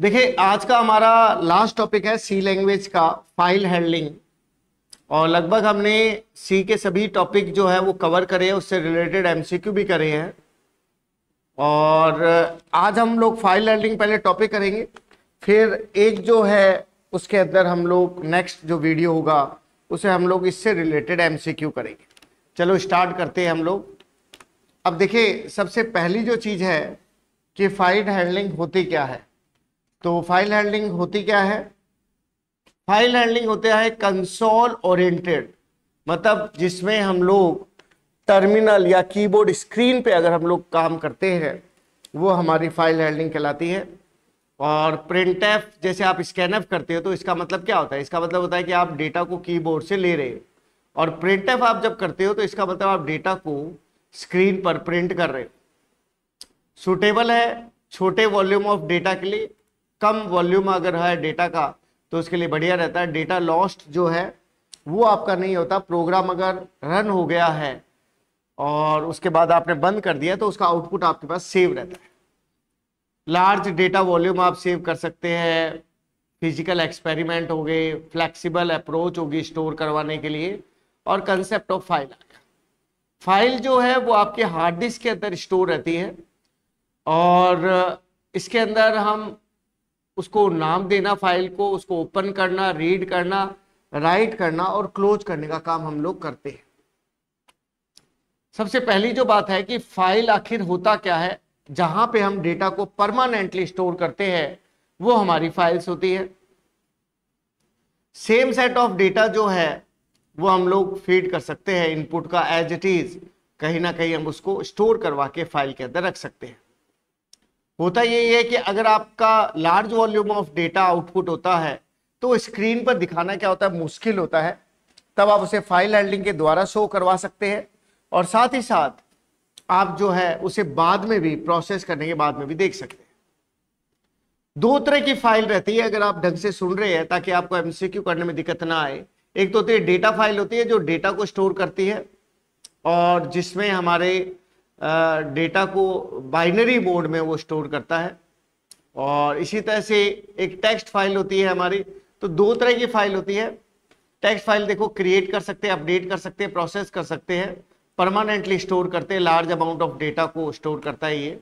देखिए आज का हमारा लास्ट टॉपिक है सी लैंग्वेज का फाइल हैंडलिंग और लगभग हमने सी के सभी टॉपिक जो है वो कवर करे हैं उससे रिलेटेड एमसीक्यू भी करे हैं और आज हम लोग फाइल हैंडलिंग पहले टॉपिक करेंगे फिर एक जो है उसके अंदर हम लोग नेक्स्ट जो वीडियो होगा उसे हम लोग इससे रिलेटेड एम करेंगे चलो स्टार्ट करते हैं हम लोग अब देखिए सबसे पहली जो चीज़ है कि फाइल हैंडलिंग होती क्या है तो फाइल हैंडलिंग होती क्या है फाइल हैंडलिंग होता है कंसोल ओरिएंटेड मतलब जिसमें हम लोग टर्मिनल या कीबोर्ड स्क्रीन पे अगर हम लोग काम करते हैं वो हमारी फाइल हैंडलिंग कहलाती है और प्रिंट एफ जैसे आप स्कैन एफ करते हो तो इसका मतलब क्या होता है इसका मतलब होता है कि आप डेटा को कीबोर्ड से ले रहे हो और प्रिंट एफ आप जब करते हो तो इसका मतलब आप डेटा को स्क्रीन पर प्रिंट कर रहे हो सुटेबल है छोटे वॉल्यूम ऑफ डेटा के लिए कम वॉल्यूम अगर है डेटा का तो उसके लिए बढ़िया रहता है डेटा लॉस्ट जो है वो आपका नहीं होता प्रोग्राम अगर रन हो गया है और उसके बाद आपने बंद कर दिया तो उसका आउटपुट आपके पास सेव रहता है लार्ज डेटा वॉल्यूम आप सेव कर सकते हैं फिजिकल एक्सपेरिमेंट हो गए फ्लेक्सिबल अप्रोच होगी स्टोर करवाने के लिए और कंसेप्ट ऑफ फाइल आ गया फाइल जो है वो आपके हार्ड डिस्क के अंदर स्टोर रहती है और इसके अंदर हम उसको नाम देना फाइल को उसको ओपन करना रीड करना राइट करना और क्लोज करने का काम हम लोग करते हैं सबसे पहली जो बात है कि फाइल आखिर होता क्या है जहां पे हम डेटा को परमानेंटली स्टोर करते हैं वो हमारी फाइल्स होती है सेम सेट ऑफ डेटा जो है वो हम लोग फीड कर सकते हैं इनपुट का एज इट इज कहीं ना कहीं हम उसको स्टोर करवा के फाइल के अंदर रख सकते हैं होता यही है कि अगर आपका large volume of data output होता है तो स्क्रीन पर दिखाना क्या होता है मुश्किल होता है तब आप उसे फाइल हैंडलिंग के द्वारा शो करवा सकते हैं और साथ ही साथ आप जो है उसे बाद में भी प्रोसेस करने के बाद में भी देख सकते हैं दो तरह की फाइल रहती है अगर आप ढंग से सुन रहे हैं ताकि आपको एमसीक्यू करने में दिक्कत ना आए एक तो होती है डेटा फाइल होती है जो डेटा को स्टोर करती है और जिसमें हमारे डेटा को बाइनरी मोड में वो स्टोर करता है और इसी तरह से एक टेक्स्ट फाइल होती है हमारी तो दो तरह की फाइल होती है टेक्स्ट फाइल देखो क्रिएट कर सकते हैं अपडेट कर सकते हैं प्रोसेस कर सकते हैं परमानेंटली स्टोर करते हैं लार्ज अमाउंट ऑफ डेटा को स्टोर करता है ये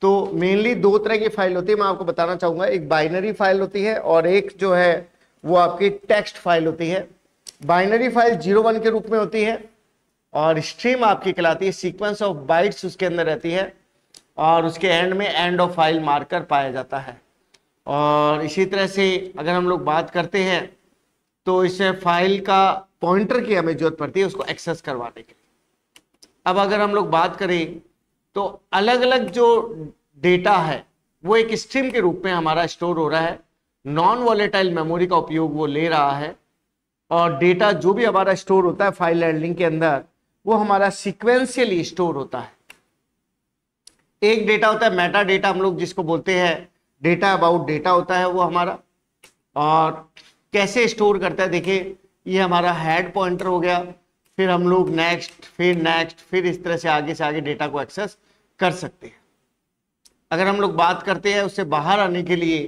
तो मेनली दो तरह की फाइल होती है मैं आपको बताना चाहूँगा एक बाइनरी फाइल होती है और एक जो है वो आपकी टेक्स्ट फाइल होती है बाइनरी फाइल जीरो वन के रूप में होती है और स्ट्रीम आपकी कहलाती है सीक्वेंस ऑफ बाइट्स उसके अंदर रहती है और उसके एंड में एंड ऑफ फाइल मार्कर पाया जाता है और इसी तरह से अगर हम लोग बात करते हैं तो इसे फाइल का पॉइंटर की हमें जरूरत पड़ती है उसको एक्सेस करवाने के लिए अब अगर हम लोग बात करें तो अलग अलग जो डेटा है वो एक स्ट्रीम के रूप में हमारा स्टोर हो रहा है नॉन वॉलेटाइल मेमोरी का उपयोग वो ले रहा है और डेटा जो भी हमारा स्टोर होता है फाइल हैंडलिंग के अंदर वो हमारा सिक्वेंशियली स्टोर होता है एक डेटा होता है मेटा डेटा हम लोग जिसको बोलते हैं डेटा अबाउट डेटा होता है वो हमारा और कैसे स्टोर करता है देखिए ये हमारा हेड पॉइंटर हो गया फिर हम लोग नेक्स्ट फिर नेक्स्ट फिर इस तरह से आगे से आगे डेटा को एक्सेस कर सकते हैं अगर हम लोग बात करते हैं उससे बाहर आने के लिए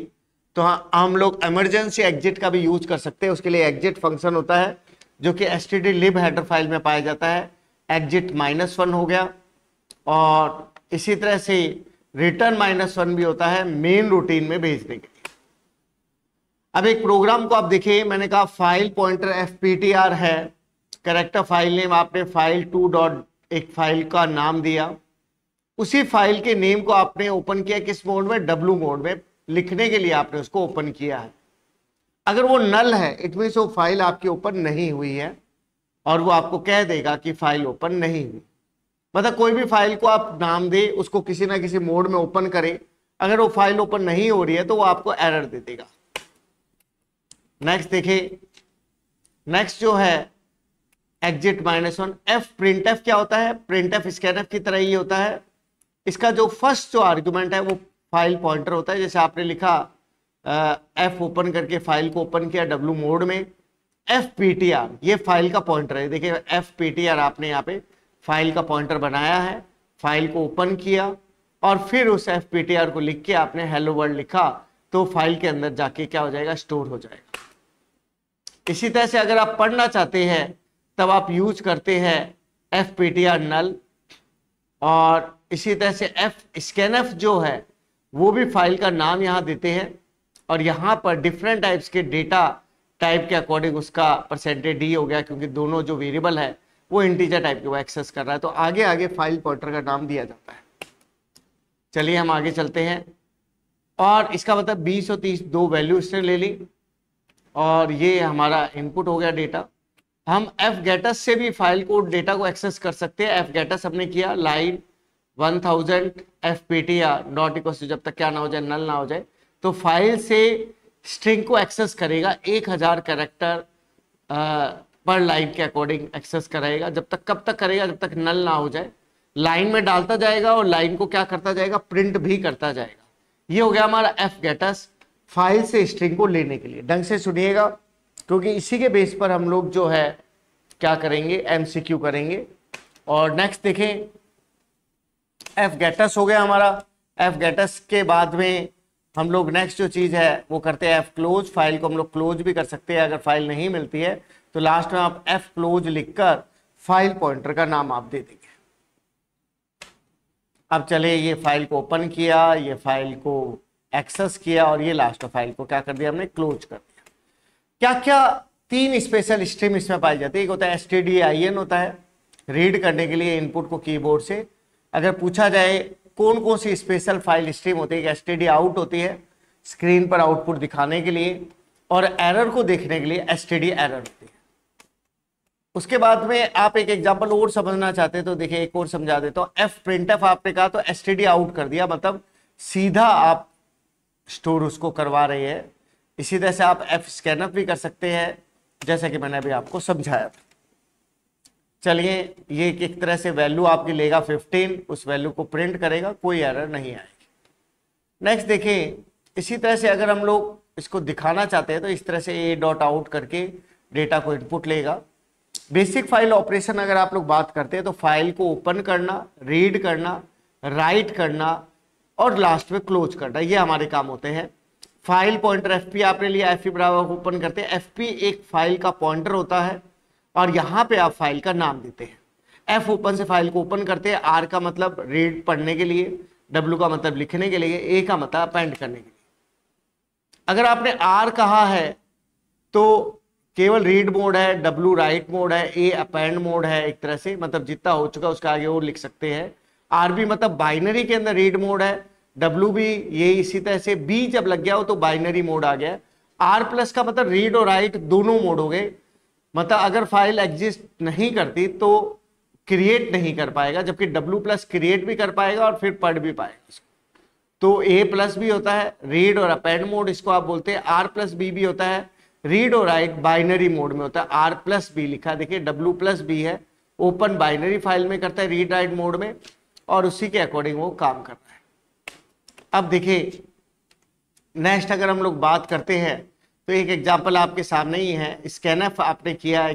तो हाँ, हम लोग इमरजेंसी एग्जिट का भी यूज कर सकते हैं उसके लिए एग्जिट फंक्शन होता है जो कि S T D lib header file में पाया जाता है एग्जिट माइनस वन हो गया और इसी तरह से रिटर्न माइनस वन भी होता है मेन रूटीन में भेजने के लिए अब एक प्रोग्राम को आप देखिए मैंने कहा फाइल पॉइंटर एफ है करेक्टर फाइल नेम आपने फाइल टू डॉट एक फाइल का नाम दिया उसी फाइल के नेम को आपने ओपन किया किस मोड में डब्लू मोड में लिखने के लिए आपने उसको ओपन किया है अगर वो नल है इट मीन्स वो फाइल आपके ऊपर नहीं हुई है और वो आपको कह देगा कि फाइल ओपन नहीं हुई मतलब कोई भी फाइल को आप नाम दे उसको किसी ना किसी मोड में ओपन करें अगर वो फाइल ओपन नहीं हो रही है तो वो आपको एरर दे देगा नेक्स्ट देखिए नेक्स्ट जो है exit minus one F print F क्या होता है प्रिंट एफ स्कैन एफ की तरह ही होता है इसका जो फर्स्ट जो आर्ग्यूमेंट है वो फाइल पॉइंटर होता है जैसे आपने लिखा एफ ओपन करके फाइल को ओपन किया डब्ल्यू मोड में एफ आर ये फाइल का पॉइंटर है देखिए एफ आर आपने यहाँ पे फाइल का पॉइंटर बनाया है फाइल को ओपन किया और फिर उस एफ आर को लिख के आपने हेलो वर्ल्ड लिखा तो फाइल के अंदर जाके क्या हो जाएगा स्टोर हो जाएगा इसी तरह से अगर आप पढ़ना चाहते हैं तब आप यूज करते हैं एफ आर नल और इसी तरह से एफ स्कैन जो है वो भी फाइल का नाम यहाँ देते हैं और यहाँ पर डिफरेंट टाइप्स के डेटा टाइप के अकॉर्डिंग उसका परसेंटेज डी हो गया क्योंकि दोनों जो वेरिएबल है वो इंटीजर टाइप के वो एक्सेस कर रहा है तो आगे आगे फाइल पॉइंटर का नाम दिया जाता है चलिए हम आगे चलते हैं और इसका मतलब बीस और तीस दो वैल्यू इसने ले ली और ये हमारा इनपुट हो गया डेटा हम एफ गेटस से भी फाइल को डेटा को एक्सेस कर सकते हैं एफ गेटस हमने किया लाइन 1000 एफ पी टी या डॉट इक्वल जब तक क्या ना हो जाए नल ना हो जाए तो फाइल से स्ट्रिंग को एक्सेस करेगा एक हजार कैरेक्टर पर लाइन के अकॉर्डिंग एक्सेस कराएगा जब तक कब तक करेगा जब तक नल ना हो जाए लाइन में डालता जाएगा और लाइन को क्या करता जाएगा प्रिंट भी करता जाएगा ये हो गया हमारा एफ गेटस फाइल से स्ट्रिंग को लेने के लिए ढंग से सुनिएगा क्योंकि इसी के बेस पर हम लोग जो है क्या करेंगे एमसीक्यू करेंगे और नेक्स्ट देखें एफ गेटस हो गया हमारा एफ गेटस के बाद में हम लोग नेक्स्ट जो चीज़ है वो करते हैं एफ क्लोज फाइल को हम लोग क्लोज भी कर सकते हैं अगर फाइल नहीं मिलती है तो लास्ट में आप एफ क्लोज लिखकर फाइल पॉइंटर का नाम आप दे देंगे अब चले ये फाइल को ओपन किया ये फाइल को एक्सेस किया और ये लास्ट फाइल को क्या कर दिया हमने क्लोज कर दिया क्या क्या तीन स्पेशल स्ट्रीम इसमें पाई जाती है एक होता है एस होता है रीड करने के लिए इनपुट को कीबोर्ड से अगर पूछा जाए कौन कौन सी स्पेशल फाइल स्ट्रीम होती है एस आउट होती है स्क्रीन पर आउटपुट दिखाने के लिए और एरर को देखने के लिए एस एरर होती है उसके बाद में आप एक एग्जांपल और समझना चाहते तो देखिए एक और समझा देता हूँ एफ प्रिंट एफ आपने कहा तो एस आउट कर दिया मतलब सीधा आप स्टोर उसको करवा रहे हैं इसी तरह से आप एफ स्कैनअप भी कर सकते हैं जैसा कि मैंने अभी आपको समझाया था चलिए ये एक तरह से वैल्यू आपकी लेगा 15 उस वैल्यू को प्रिंट करेगा कोई एरर नहीं आएगी नेक्स्ट देखिए इसी तरह से अगर हम लोग इसको दिखाना चाहते हैं तो इस तरह से ए डॉट आउट करके डेटा को इनपुट लेगा बेसिक फाइल ऑपरेशन अगर आप लोग बात करते हैं तो फाइल को ओपन करना रीड करना राइट करना और लास्ट में क्लोज करना ये हमारे काम होते हैं फाइल पॉइंटर एफ आपने लिया एफ बराबर ओपन करते हैं एफ एक फाइल का पॉइंटर होता है और यहां पे आप फाइल का नाम देते हैं एफ ओपन से फाइल को ओपन करते हैं आर का मतलब रीड पढ़ने के लिए डब्ल्यू का मतलब लिखने के लिए ए का मतलब अपेंड करने के लिए अगर आपने आर कहा है तो केवल रीड मोड है डब्ल्यू राइट मोड है ए अपेंड मोड है एक तरह से मतलब जितना हो चुका उसका आगे वो लिख सकते हैं आर भी मतलब बाइनरी के अंदर रीड मोड है डब्ल्यू भी ये इसी तरह से बी जब लग गया हो तो बाइनरी मोड आ गया आर प्लस का मतलब रीड और राइट दोनों मोड हो गए मतलब अगर फाइल एग्जिस्ट नहीं करती तो क्रिएट नहीं कर पाएगा जबकि डब्ल्यू प्लस क्रिएट भी कर पाएगा और फिर पढ़ भी पाएगा तो ए प्लस भी होता है रीड और अपेंड मोड इसको आप बोलते हैं आर प्लस बी भी होता है रीड और राइट बाइनरी मोड में होता है आर प्लस बी लिखा देखिए डब्ल्यू प्लस बी है ओपन बाइनरी फाइल में करता है रीड राइट मोड में और उसी के अकॉर्डिंग वो काम कर रहा है अब देखिए नेक्स्ट अगर हम लोग बात करते हैं तो एक एग्जाम्पल आपके सामने ही है स्कैन एफ आपने किया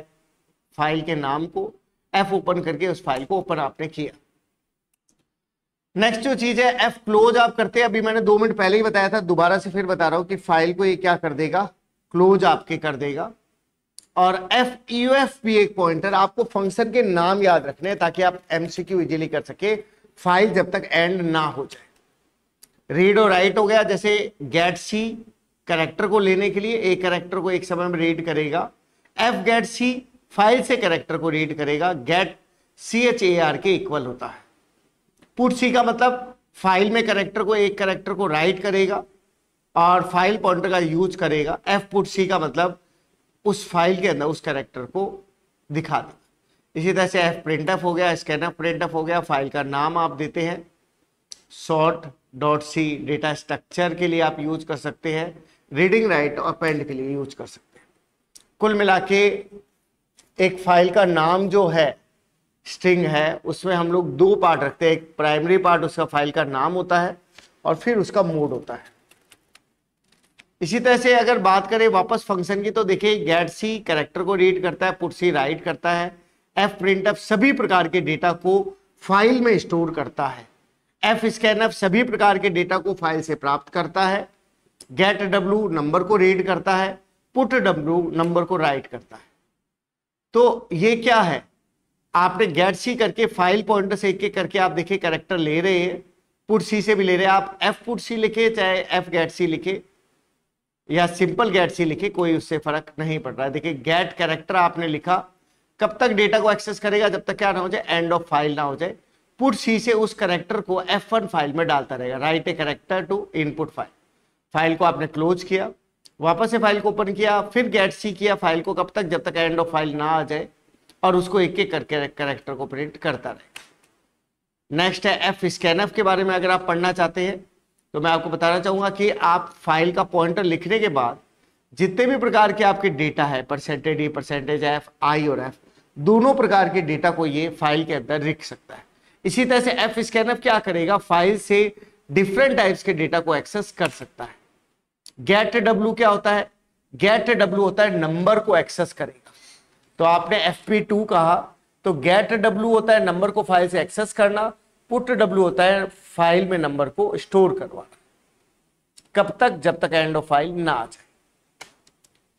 फाइल के नाम को एफ ओपन करके उस फाइल को ओपन आपने किया नेक्स्ट जो चीज है एफ क्लोज आप करते हैं अभी मैंने दो मिनट पहले ही बताया था दोबारा से फिर बता रहा हूं कि फाइल को ये क्या कर देगा क्लोज आपके कर देगा और एफ यू एफ भी एक पॉइंटर आपको फंक्शन के नाम याद रखने ताकि आप एमसीक्यू इजीली कर सके फाइल जब तक एंड ना हो जाए रीड और राइट हो गया जैसे गेट सी करेक्टर को लेने के लिए ए करेक्टर को एक समय में रीड करेगा एफ गेट सी फाइल से करेक्टर को रीड करेगा get C H A R के इक्वल होता है पुट सी का मतलब फाइल में करेक्टर को एक करेक्टर को राइट करेगा और फाइल पॉइंटर का यूज करेगा एफ पुट सी का मतलब उस फाइल के अंदर उस करेक्टर को दिखा देगा इसी तरह से एफ प्रिंट एफ हो गया स्कैन एफ प्रिंट हो गया फाइल का नाम आप देते हैं sort dot C data structure के लिए आप यूज कर सकते हैं रीडिंग राइट और पेंड के लिए यूज कर सकते हैं कुल मिला के एक फाइल का नाम जो है स्ट्रिंग है उसमें हम लोग दो पार्ट रखते हैं एक प्राइमरी पार्ट उसका फाइल का नाम होता है और फिर उसका मोड होता है इसी तरह से अगर बात करें वापस फंक्शन की तो देखिए गैट सी करेक्टर को रीड करता है पुट सी राइट करता है एफ प्रिंट एफ सभी प्रकार के डेटा को फाइल में स्टोर करता है एफ स्कैन एफ सभी प्रकार के डेटा को फाइल से प्राप्त करता है गेट डब्ल्यू नंबर को रीड करता है पुट डब्ल्यू नंबर को राइट करता है तो ये क्या है आपने गेट सी करके फाइल पॉइंटर से एक एक करके आप देखिए करेक्टर ले रहे हैं पुट सी से भी ले रहे हैं आप एफ पुट सी लिखे चाहे एफ गेट सी लिखे या सिंपल गेट सी लिखे कोई उससे फर्क नहीं पड़ रहा है देखिए गेट कैरेक्टर आपने लिखा कब तक डेटा को एक्सेस करेगा जब तक क्या ना हो जाए एंड ऑफ फाइल ना हो जाए पुट सी से उस करेक्टर को एफ वन फाइल में डालता रहेगा write a character to input file file को आपने क्लोज किया वापस से फाइल को ओपन किया फिर गेट सी किया फाइल को कब तक जब तक एंड ऑफ फाइल ना आ जाए और उसको एक एक करके करेक्टर को प्रिंट करता रहे नेक्स्ट है एफ स्कैन एफ के बारे में अगर आप पढ़ना चाहते हैं तो मैं आपको बताना चाहूंगा कि आप फाइल का पॉइंटर लिखने के बाद जितने भी प्रकार के आपके डेटा है percentage D percentage F I और एफ दोनों प्रकार के डेटा को ये फाइल के अंदर लिख सकता है इसी तरह से एफ स्कैन एफ क्या करेगा फाइल से डिफरेंट टाइप्स के डेटा को एक्सेस कर सकता है गेट डब्ल्यू क्या होता है गेट डब्ल्यू होता है नंबर को एक्सेस करेगा तो आपने एफ पी टू कहा तो गेट डब्ल्यू होता है नंबर को फाइल से एक्सेस करना पुट डब्ल्यू होता है फाइल में नंबर को स्टोर करवाना कब तक जब तक एंड ऑफ फाइल ना आ जाए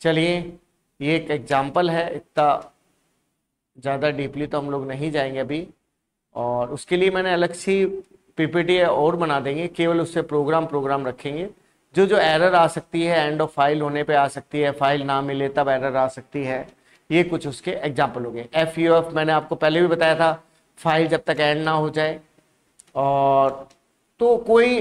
चलिए ये एक एग्जाम्पल है इतना ज़्यादा डीपली तो हम लोग नहीं जाएंगे अभी और उसके लिए मैंने अलग सी पीपीटी और बना देंगे केवल उससे प्रोग्राम प्रोग्राम रखेंगे जो जो एरर आ सकती है एंड ऑफ फाइल होने पे आ सकती है फाइल ना मिले तब एरर आ सकती है ये कुछ उसके एग्जाम्पल हो गए एफ यू एफ मैंने आपको पहले भी बताया था फाइल जब तक एंड ना हो जाए और तो कोई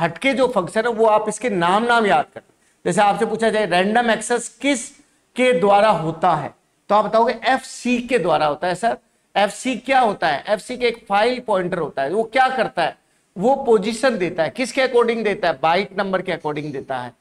हटके जो फंक्शन है वो आप इसके नाम नाम याद कर जैसे आपसे पूछा जाए रैंडम एक्सेस किस के द्वारा होता है तो आप बताओगे एफ सी के द्वारा होता है सर एफ सी क्या होता है एफ सी के एक फाइल पॉइंटर होता है वो क्या करता है वो पोजीशन देता है किसके अकॉर्डिंग देता है बाइट नंबर के अकॉर्डिंग देता है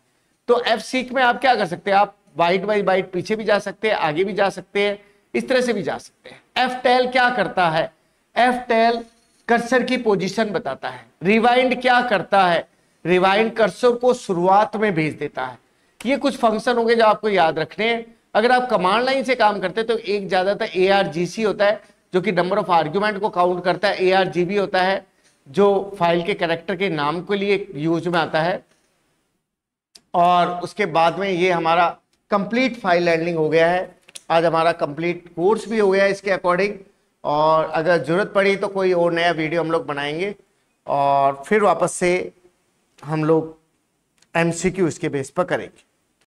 तो एफ सीक में आप क्या कर सकते हैं आप बाइट बाई बाइट पीछे भी जा सकते हैं आगे भी जा सकते हैं इस तरह से भी जा सकते हैं एफ टेल क्या करता है एफ टेल कर्सर की पोजीशन बताता है रिवाइंड क्या करता है रिवाइंड कर्सर को शुरुआत में भेज देता है ये कुछ फंक्शन होंगे जो आपको याद रखने हैं अगर आप कमांड लाइन से काम करते हैं तो एक ज्यादातर ए होता है जो कि नंबर ऑफ आर्ग्यूमेंट को काउंट करता है ए होता है जो फाइल के करेक्टर के नाम के लिए यूज में आता है और उसके बाद में ये हमारा कंप्लीट फाइल हैंडलिंग हो गया है आज हमारा कंप्लीट कोर्स भी हो गया है इसके अकॉर्डिंग और अगर ज़रूरत पड़ी तो कोई और नया वीडियो हम लोग बनाएंगे और फिर वापस से हम लोग क्यू इसके बेस पर करेंगे